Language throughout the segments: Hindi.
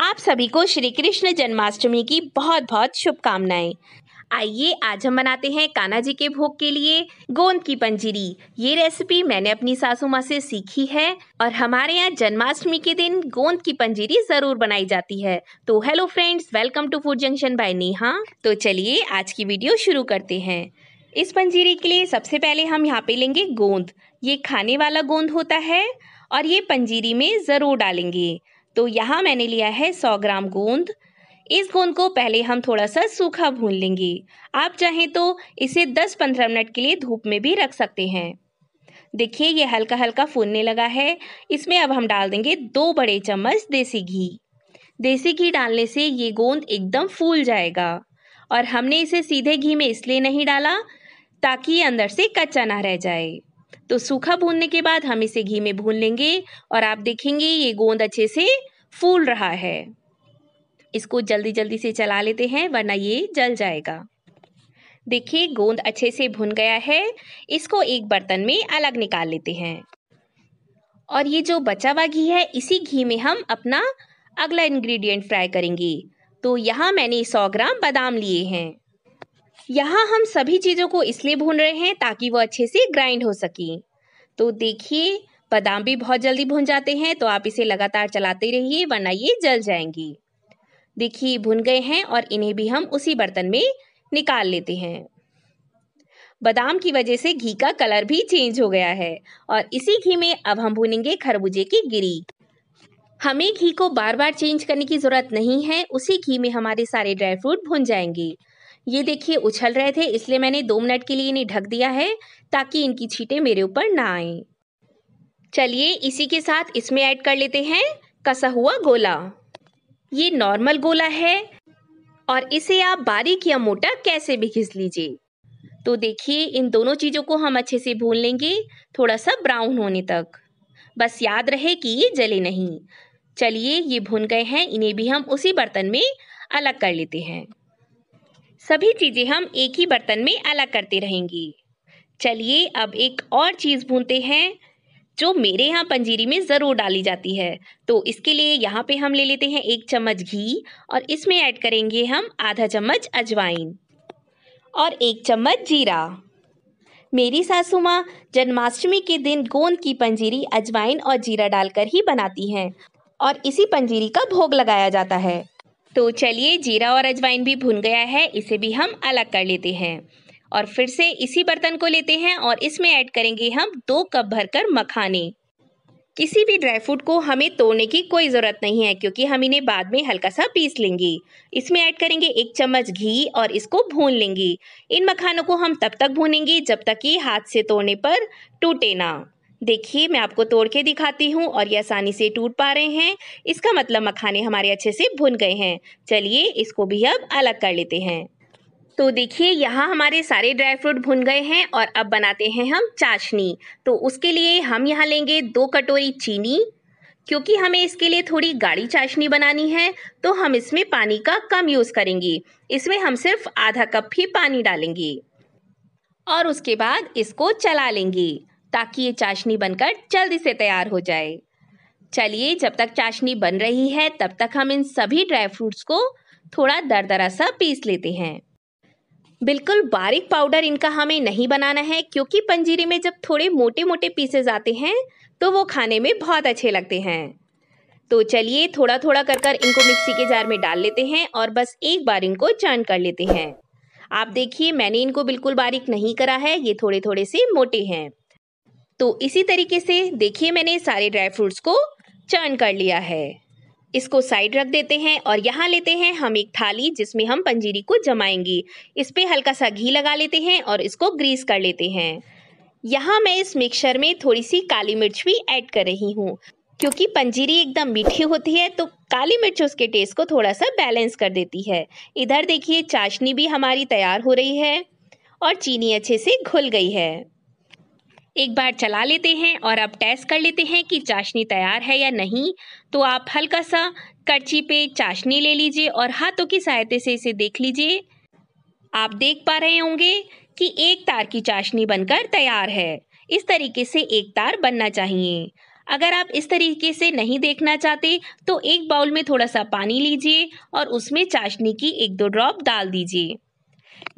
आप सभी को श्री कृष्ण जन्माष्टमी की बहुत बहुत शुभकामनाएं आइए आज हम बनाते हैं कान्हा जी के भोग के लिए गोंद की पंजीरी ये रेसिपी मैंने अपनी सासू माँ से सीखी है और हमारे यहाँ जन्माष्टमी के दिन गोंद की पंजीरी जरूर बनाई जाती है तो hello friends welcome to Food Junction by Neha तो चलिए आज की वीडियो शुरू करते हैं इस पंजीरी के लिए सबसे पहले हम यहाँ पे लेंगे गोंद ये खाने वाला गोंद होता है और ये पंजीरी में ज़रूर डालेंगे तो यहाँ मैंने लिया है सौ ग्राम गोंद इस गोंद को पहले हम थोड़ा सा सूखा भून लेंगे आप चाहें तो इसे 10-15 मिनट के लिए धूप में भी रख सकते हैं देखिए ये हल्का हल्का फूलने लगा है इसमें अब हम डाल देंगे दो बड़े चम्मच देसी घी देसी घी डालने से ये गोंद एकदम फूल जाएगा और हमने इसे सीधे घी में इसलिए नहीं डाला ताकि अंदर से कच्चा ना रह जाए तो सूखा भूनने के बाद हम इसे घी में भून लेंगे और आप देखेंगे ये गोंद अच्छे से फूल रहा है इसको जल्दी जल्दी से चला लेते हैं वरना ये जल जाएगा देखिए गोंद अच्छे से भुन गया है इसको एक बर्तन में अलग निकाल लेते हैं और ये जो बचा हुआ घी है इसी घी में हम अपना अगला इंग्रेडिएंट फ्राई करेंगे तो यहाँ मैंने 100 ग्राम बादाम लिए हैं यहाँ हम सभी चीज़ों को इसलिए भून रहे हैं ताकि वो अच्छे से ग्राइंड हो सके तो देखिए बादाम भी बहुत जल्दी भुन जाते हैं तो आप इसे लगातार चलाते रहिए वरना ये जल जाएंगी देखिए भुन गए हैं और इन्हें भी हम उसी बर्तन में निकाल लेते हैं बादाम की वजह से घी का कलर भी चेंज हो गया है और इसी घी में अब हम भूनेंगे खरबूजे की गिरी हमें घी को बार बार चेंज करने की ज़रूरत नहीं है उसी घी में हमारे सारे ड्राई फ्रूट भुन जाएंगे ये देखिए उछल रहे थे इसलिए मैंने दो मिनट के लिए इन्हें ढक दिया है ताकि इनकी छीटें मेरे ऊपर ना आए चलिए इसी के साथ इसमें ऐड कर लेते हैं कसा हुआ गोला ये नॉर्मल गोला है और इसे आप बारीक या मोटा कैसे भी घिस लीजिए तो देखिए इन दोनों चीज़ों को हम अच्छे से भून लेंगे थोड़ा सा ब्राउन होने तक बस याद रहे कि ये जले नहीं चलिए ये भून गए हैं इन्हें भी हम उसी बर्तन में अलग कर लेते हैं सभी चीज़ें हम एक ही बर्तन में अलग करते रहेंगे चलिए अब एक और चीज़ भूनते हैं जो मेरे यहाँ पंजीरी में ज़रूर डाली जाती है तो इसके लिए यहाँ पे हम ले लेते हैं एक चम्मच घी और इसमें ऐड करेंगे हम आधा चम्मच अजवाइन और एक चम्मच जीरा मेरी सासू माँ जन्माष्टमी के दिन गोंद की पंजीरी अजवाइन और जीरा डालकर ही बनाती हैं और इसी पंजीरी का भोग लगाया जाता है तो चलिए जीरा और अजवाइन भी भुन गया है इसे भी हम अलग कर लेते हैं और फिर से इसी बर्तन को लेते हैं और इसमें ऐड करेंगे हम दो कप भरकर मखाने किसी भी ड्राई फ्रूट को हमें तोड़ने की कोई ज़रूरत नहीं है क्योंकि हम इन्हें बाद में हल्का सा पीस लेंगे इसमें ऐड करेंगे एक चम्मच घी और इसको भून लेंगे इन मखानों को हम तब तक भूनेंगे जब तक कि हाथ से तोड़ने पर टूटे ना देखिए मैं आपको तोड़ के दिखाती हूँ और ये आसानी से टूट पा रहे हैं इसका मतलब मखाने हमारे अच्छे से भुन गए हैं चलिए इसको भी अब अलग कर लेते हैं तो देखिए यहाँ हमारे सारे ड्राई फ्रूट भुन गए हैं और अब बनाते हैं हम चाशनी तो उसके लिए हम यहाँ लेंगे दो कटोरी चीनी क्योंकि हमें इसके लिए थोड़ी गाढ़ी चाशनी बनानी है तो हम इसमें पानी का कम यूज़ करेंगे इसमें हम सिर्फ आधा कप ही पानी डालेंगे और उसके बाद इसको चला लेंगे ताकि ये चाशनी बनकर जल्दी से तैयार हो जाए चलिए जब तक चाशनी बन रही है तब तक हम इन सभी ड्राई फ्रूट्स को थोड़ा दरदरा सा पीस लेते हैं बिल्कुल बारीक पाउडर इनका हमें नहीं बनाना है क्योंकि पंजीरी में जब थोड़े मोटे मोटे पीसेस आते हैं तो वो खाने में बहुत अच्छे लगते हैं तो चलिए थोड़ा थोड़ा कर कर इनको मिक्सी के जार में डाल लेते हैं और बस एक बार इनको चर्न कर लेते हैं आप देखिए मैंने इनको बिल्कुल बारीक नहीं करा है ये थोड़े थोड़े से मोटे हैं तो इसी तरीके से देखिए मैंने सारे ड्राई फ्रूट्स को चर्न कर लिया है इसको साइड रख देते हैं और यहाँ लेते हैं हम एक थाली जिसमें हम पंजीरी को जमाएंगे इस पर हल्का सा घी लगा लेते हैं और इसको ग्रीस कर लेते हैं यहाँ मैं इस मिक्सर में थोड़ी सी काली मिर्च भी ऐड कर रही हूँ क्योंकि पंजीरी एकदम मीठी होती है तो काली मिर्च उसके टेस्ट को थोड़ा सा बैलेंस कर देती है इधर देखिए चाशनी भी हमारी तैयार हो रही है और चीनी अच्छे से घुल गई है एक बार चला लेते हैं और अब टेस्ट कर लेते हैं कि चाशनी तैयार है या नहीं तो आप हल्का सा करछी पे चाशनी ले लीजिए और हाथों की सहायता से इसे देख लीजिए आप देख पा रहे होंगे कि एक तार की चाशनी बनकर तैयार है इस तरीके से एक तार बनना चाहिए अगर आप इस तरीके से नहीं देखना चाहते तो एक बाउल में थोड़ा सा पानी लीजिए और उसमें चाशनी की एक दो ड्रॉप डाल दीजिए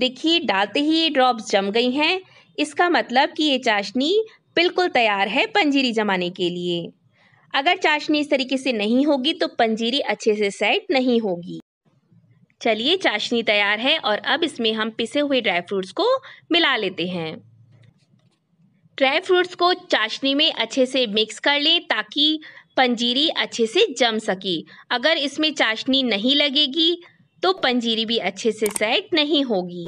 देखिए डालते ही ये ड्रॉप्स जम गई हैं इसका मतलब कि ये चाशनी बिल्कुल तैयार है पंजीरी जमाने के लिए अगर चाशनी इस तरीके से नहीं होगी तो पंजीरी अच्छे से सेट नहीं होगी चलिए चाशनी तैयार है और अब इसमें हम पिसे हुए ड्राई फ्रूट्स को मिला लेते हैं ड्राई फ्रूट्स को चाशनी में अच्छे से मिक्स कर लें ताकि पंजीरी अच्छे से जम सके अगर इसमें चाशनी नहीं लगेगी तो पंजीरी भी अच्छे से सेट नहीं होगी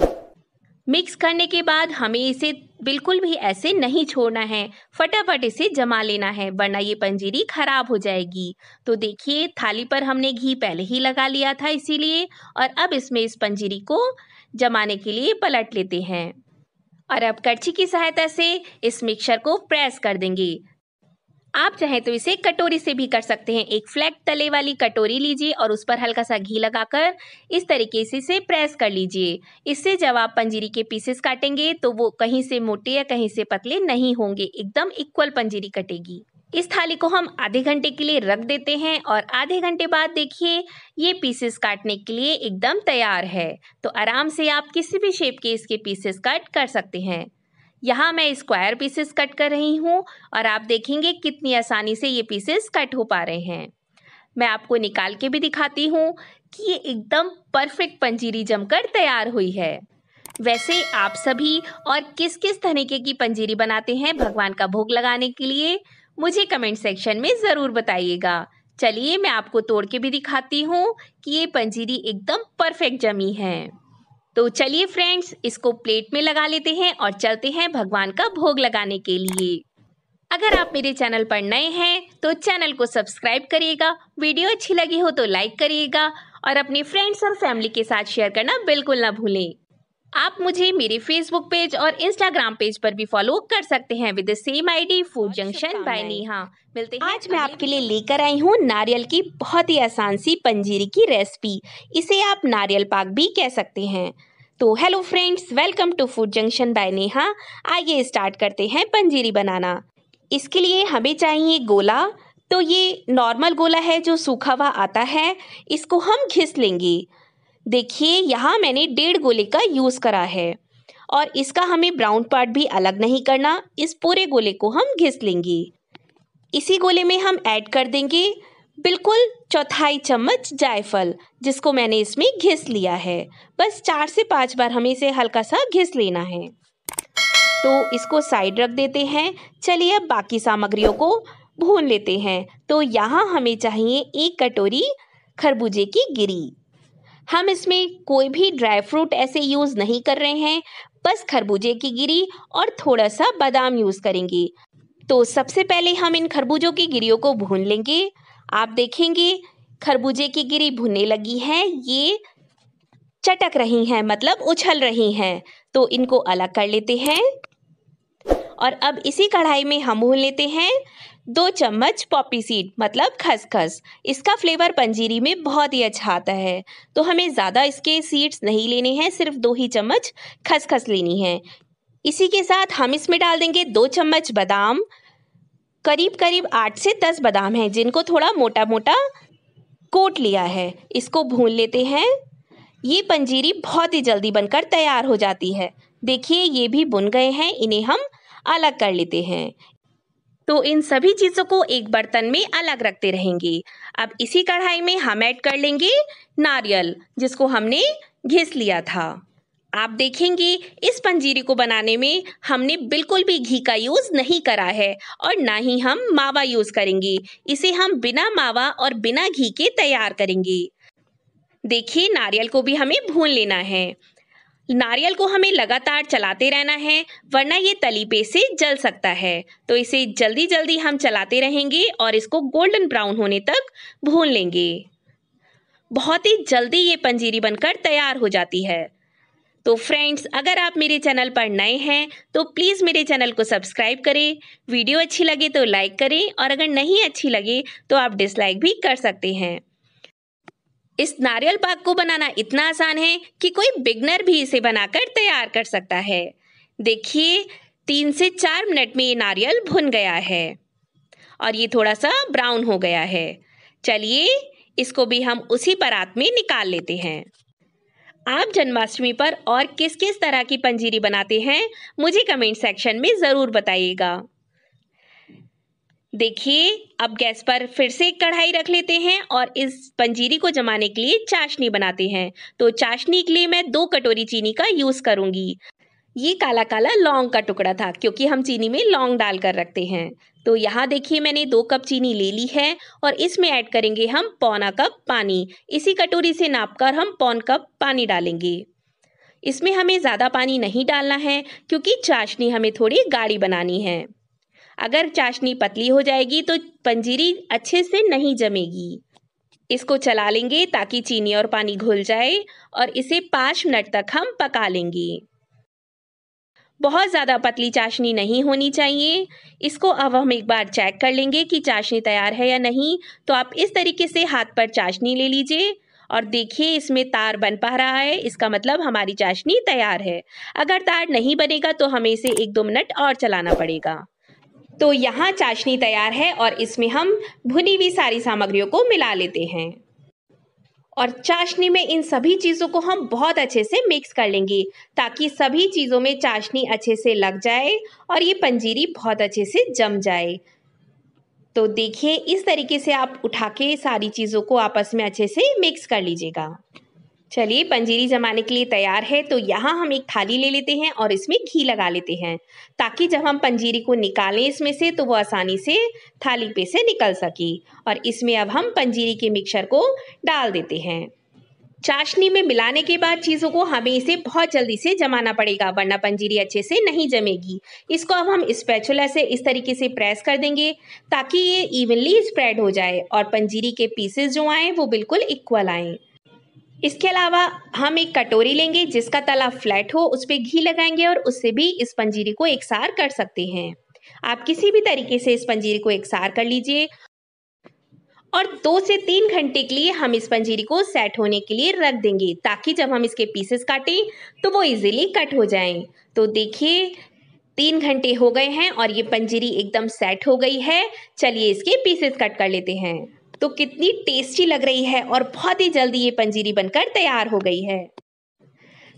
मिक्स करने के बाद हमें इसे बिल्कुल भी ऐसे नहीं छोड़ना है फटाफट इसे जमा लेना है वरना ये पंजीरी खराब हो जाएगी तो देखिए थाली पर हमने घी पहले ही लगा लिया था इसीलिए और अब इसमें इस पंजीरी को जमाने के लिए पलट लेते हैं और अब कड़छी की सहायता से इस मिक्सर को प्रेस कर देंगे आप चाहें तो इसे कटोरी से भी कर सकते हैं एक फ्लैट तले वाली कटोरी लीजिए और उस पर हल्का सा घी लगाकर इस तरीके से इसे प्रेस कर लीजिए इससे जब आप पंजीरी के पीसेस काटेंगे तो वो कहीं से मोटे या कहीं से पतले नहीं होंगे एकदम इक्वल पंजीरी कटेगी इस थाली को हम आधे घंटे के लिए रख देते हैं और आधे घंटे बाद देखिए ये पीसेस काटने के लिए एकदम तैयार है तो आराम से आप किसी भी शेप के इसके पीसेस कट कर सकते हैं यहाँ मैं स्क्वायर पीसेस कट कर रही हूँ और आप देखेंगे कितनी आसानी से ये पीसेस कट हो पा रहे हैं मैं आपको निकाल के भी दिखाती हूँ कि ये एकदम परफेक्ट पंजीरी जमकर तैयार हुई है वैसे आप सभी और किस किस तरीके की पंजीरी बनाते हैं भगवान का भोग लगाने के लिए मुझे कमेंट सेक्शन में ज़रूर बताइएगा चलिए मैं आपको तोड़ के भी दिखाती हूँ कि ये पंजीरी एकदम परफेक्ट जमी है तो चलिए फ्रेंड्स इसको प्लेट में लगा लेते हैं और चलते हैं भगवान का भोग लगाने के लिए अगर आप मेरे चैनल पर नए हैं तो चैनल को सब्सक्राइब करिएगा वीडियो अच्छी लगी हो तो लाइक करिएगा और अपने फ्रेंड्स और फैमिली के साथ शेयर करना बिल्कुल ना भूलें आप मुझे मेरे फेसबुक पेज और इंस्टाग्राम पेज पर भी फॉलो कर सकते हैं with same ID Food Junction by Neha मिलते हैं आज मैं आपके लिए लेकर आई हूँ नारियल की बहुत ही आसान सी पंजीरी की रेसिपी इसे आप नारियल पाक भी कह सकते हैं तो hello friends welcome to Food Junction by Neha आइए स्टार्ट करते हैं पंजीरी बनाना इसके लिए हमें चाहिए गोला तो ये नॉर्मल गोला है जो सूखा हुआ आता है इसको हम घिस लेंगे देखिए यहाँ मैंने डेढ़ गोले का यूज़ करा है और इसका हमें ब्राउन पार्ट भी अलग नहीं करना इस पूरे गोले को हम घिस लेंगे इसी गोले में हम ऐड कर देंगे बिल्कुल चौथाई चम्मच जायफल जिसको मैंने इसमें घिस लिया है बस चार से पांच बार हमें इसे हल्का सा घिस लेना है तो इसको साइड रख देते हैं चलिए अब बाकी सामग्रियों को भून लेते हैं तो यहाँ हमें चाहिए एक कटोरी खरबूजे की गिरी हम इसमें कोई भी ड्राई फ्रूट ऐसे यूज़ नहीं कर रहे हैं बस खरबूजे की गिरी और थोड़ा सा बादाम यूज़ करेंगे तो सबसे पहले हम इन खरबूजों की गिरियों को भून लेंगे आप देखेंगे खरबूजे की गिरी भुनने लगी है ये चटक रही हैं मतलब उछल रही हैं तो इनको अलग कर लेते हैं और अब इसी कढ़ाई में हम भून लेते हैं दो चम्मच पॉपी सीड मतलब खसखस इसका फ्लेवर पंजीरी में बहुत ही अच्छा आता है तो हमें ज़्यादा इसके सीड्स नहीं लेने हैं सिर्फ दो ही चम्मच खसखस लेनी है इसी के साथ हम इसमें डाल देंगे दो चम्मच बादाम करीब करीब आठ से दस बादाम हैं जिनको थोड़ा मोटा मोटा कोट लिया है इसको भून लेते हैं ये पंजीरी बहुत ही जल्दी बनकर तैयार हो जाती है देखिए ये भी बुन गए हैं इन्हें हम अलग कर लेते हैं तो इन सभी चीज़ों को एक बर्तन में अलग रखते रहेंगे अब इसी कढ़ाई में हम ऐड कर लेंगे नारियल जिसको हमने घिस लिया था आप देखेंगे इस पंजीरी को बनाने में हमने बिल्कुल भी घी का यूज़ नहीं करा है और ना ही हम मावा यूज़ करेंगे इसे हम बिना मावा और बिना घी के तैयार करेंगे देखिए नारियल को भी हमें भून लेना है नारियल को हमें लगातार चलाते रहना है वरना ये तलीपे से जल सकता है तो इसे जल्दी जल्दी हम चलाते रहेंगे और इसको गोल्डन ब्राउन होने तक भून लेंगे बहुत ही जल्दी ये पंजीरी बनकर तैयार हो जाती है तो फ्रेंड्स अगर आप मेरे चैनल पर नए हैं तो प्लीज़ मेरे चैनल को सब्सक्राइब करें वीडियो अच्छी लगे तो लाइक करें और अगर नहीं अच्छी लगे तो आप डिसलाइक भी कर सकते हैं इस नारियल पाक को बनाना इतना आसान है कि कोई बिगनर भी इसे बनाकर तैयार कर सकता है देखिए तीन से चार मिनट में ये नारियल भुन गया है और ये थोड़ा सा ब्राउन हो गया है चलिए इसको भी हम उसी परात में निकाल लेते हैं आप जन्माष्टमी पर और किस किस तरह की पंजीरी बनाते हैं मुझे कमेंट सेक्शन में ज़रूर बताइएगा देखिए अब गैस पर फिर से कढ़ाई रख लेते हैं और इस पंजीरी को जमाने के लिए चाशनी बनाते हैं तो चाशनी के लिए मैं दो कटोरी चीनी का यूज़ करूंगी ये काला काला लौंग का टुकड़ा था क्योंकि हम चीनी में लौंग डाल कर रखते हैं तो यहाँ देखिए मैंने दो कप चीनी ले ली है और इसमें ऐड करेंगे हम पौना कप पानी इसी कटोरी से नाप कर हम पौन कप पानी डालेंगे इसमें हमें ज़्यादा पानी नहीं डालना है क्योंकि चाशनी हमें थोड़ी गाढ़ी बनानी है अगर चाशनी पतली हो जाएगी तो पंजीरी अच्छे से नहीं जमेगी इसको चला लेंगे ताकि चीनी और पानी घुल जाए और इसे पाँच मिनट तक हम पका लेंगे बहुत ज़्यादा पतली चाशनी नहीं होनी चाहिए इसको अब हम एक बार चेक कर लेंगे कि चाशनी तैयार है या नहीं तो आप इस तरीके से हाथ पर चाशनी ले लीजिए और देखिए इसमें तार बन पा रहा है इसका मतलब हमारी चाशनी तैयार है अगर तार नहीं बनेगा तो हमें इसे एक दो मिनट और चलाना पड़ेगा तो यहाँ चाशनी तैयार है और इसमें हम भुनी हुई सारी सामग्रियों को मिला लेते हैं और चाशनी में इन सभी चीज़ों को हम बहुत अच्छे से मिक्स कर लेंगे ताकि सभी चीज़ों में चाशनी अच्छे से लग जाए और ये पंजीरी बहुत अच्छे से जम जाए तो देखिए इस तरीके से आप उठा के सारी चीज़ों को आपस में अच्छे से मिक्स कर लीजिएगा चलिए पंजीरी जमाने के लिए तैयार है तो यहाँ हम एक थाली ले लेते हैं और इसमें घी लगा लेते हैं ताकि जब हम पंजीरी को निकालें इसमें से तो वो आसानी से थाली पे से निकल सके और इसमें अब हम पंजीरी के मिक्सर को डाल देते हैं चाशनी में मिलाने के बाद चीज़ों को हमें इसे बहुत जल्दी से जमाना पड़ेगा वरना पंजीरी अच्छे से नहीं जमेगी इसको अब हम स्पैचुला से इस तरीके से प्रेस कर देंगे ताकि ये इवनली स्प्रेड हो जाए और पंजीरी के पीसेस जो आएँ वो बिल्कुल इक्वल आएँ इसके अलावा हम एक कटोरी लेंगे जिसका तला फ्लैट हो उस पर घी लगाएंगे और उससे भी इस पंजीरी को एकसार कर सकते हैं आप किसी भी तरीके से इस पंजीरी को एकसार कर लीजिए और दो से तीन घंटे के लिए हम इस पंजीरी को सेट होने के लिए रख देंगे ताकि जब हम इसके पीसेस काटें तो वो इजीली कट हो जाएं। तो देखिए तीन घंटे हो गए हैं और ये पंजीरी एकदम सेट हो गई है चलिए इसके पीसेस कट कर लेते हैं तो कितनी टेस्टी लग रही है और बहुत ही जल्दी ये पंजीरी बनकर तैयार हो गई है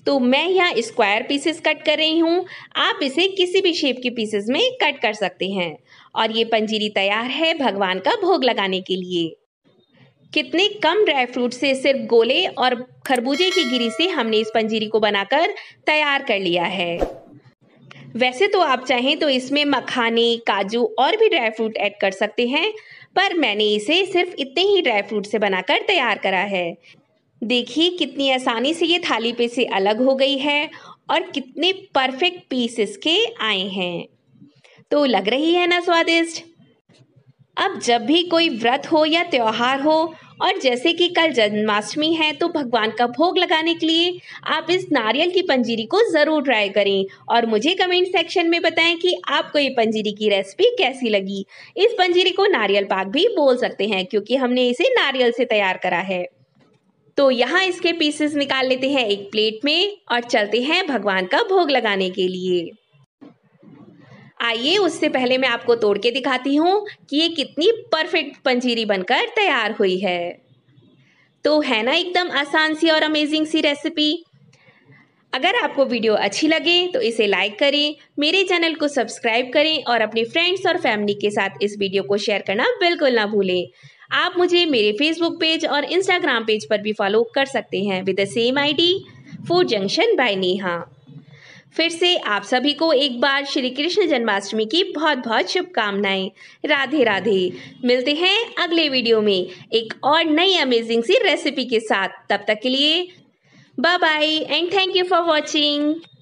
तो मैं यहाँ स्क्वायर पीसेस कट कर रही हूँ आप इसे किसी भी शेप के पीसेस में कट कर सकते हैं और ये पंजीरी तैयार है भगवान का भोग लगाने के लिए कितने कम ड्राई फ्रूट से सिर्फ गोले और खरबूजे की गिरी से हमने इस पंजीरी को बनाकर तैयार कर लिया है वैसे तो आप चाहें तो इसमें मखाने काजू और भी ड्राई फ्रूट ऐड कर सकते हैं पर मैंने इसे सिर्फ इतने ही ड्राई फ्रूट से बनाकर तैयार करा है देखिए कितनी आसानी से ये थाली पे से अलग हो गई है और कितने परफेक्ट पीसेस के आए हैं तो लग रही है ना स्वादिष्ट अब जब भी कोई व्रत हो या त्यौहार हो और जैसे कि कल जन्माष्टमी है तो भगवान का भोग लगाने के लिए आप इस नारियल की पंजीरी को ज़रूर ट्राई करें और मुझे कमेंट सेक्शन में बताएं कि आपको ये पंजीरी की रेसिपी कैसी लगी इस पंजीरी को नारियल पाक भी बोल सकते हैं क्योंकि हमने इसे नारियल से तैयार करा है तो यहाँ इसके पीसेस निकाल लेते हैं एक प्लेट में और चलते हैं भगवान का भोग लगाने के लिए आइए उससे पहले मैं आपको तोड़ के दिखाती हूँ कि ये कितनी परफेक्ट पंजीरी बनकर तैयार हुई है तो है ना एकदम आसान सी और अमेजिंग सी रेसिपी अगर आपको वीडियो अच्छी लगे तो इसे लाइक करें मेरे चैनल को सब्सक्राइब करें और अपने फ्रेंड्स और फैमिली के साथ इस वीडियो को शेयर करना बिल्कुल ना भूलें आप मुझे मेरे फेसबुक पेज और इंस्टाग्राम पेज पर भी फॉलो कर सकते हैं with the same ID Food Junction by Neha फिर से आप सभी को एक बार श्री कृष्ण जन्माष्टमी की बहुत बहुत शुभकामनाएं राधे राधे मिलते हैं अगले वीडियो में एक और नई अमेजिंग सी रेसिपी के साथ तब तक के लिए bye bye and thank you for watching